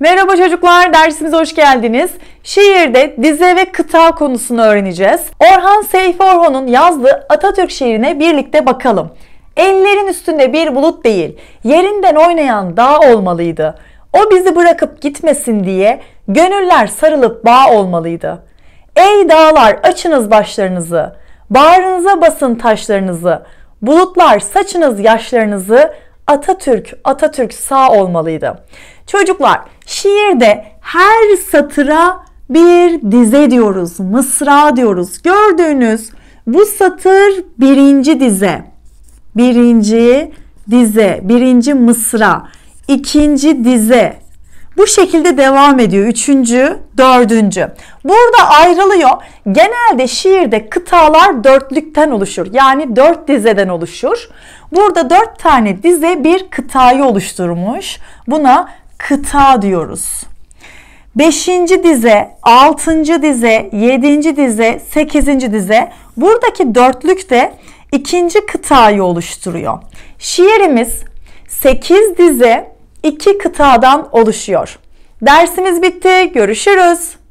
Merhaba çocuklar, dersimize hoş geldiniz. Şiirde dize ve kıta konusunu öğreneceğiz. Orhan Seyfi Orhon'un yazdığı Atatürk şiirine birlikte bakalım. Ellerin üstünde bir bulut değil, yerinden oynayan dağ olmalıydı. O bizi bırakıp gitmesin diye gönüller sarılıp bağ olmalıydı. Ey dağlar açınız başlarınızı, bağrınıza basın taşlarınızı, bulutlar saçınız yaşlarınızı, Atatürk, Atatürk sağ olmalıydı. Çocuklar şiirde her satıra bir dize diyoruz, mısra diyoruz. Gördüğünüz bu satır birinci dize. Birinci dize, birinci mısra, ikinci dize. Bu şekilde devam ediyor. Üçüncü, dördüncü. Burada ayrılıyor. Genelde şiirde kıtalar dörtlükten oluşur. Yani dört dizeden oluşur. Burada dört tane dize bir kıtayı oluşturmuş. Buna kıta diyoruz. Beşinci dize, altıncı dize, yedinci dize, sekizinci dize. Buradaki dörtlük de ikinci kıtayı oluşturuyor. Şiirimiz sekiz dize iki kıtadan oluşuyor. Dersimiz bitti. Görüşürüz.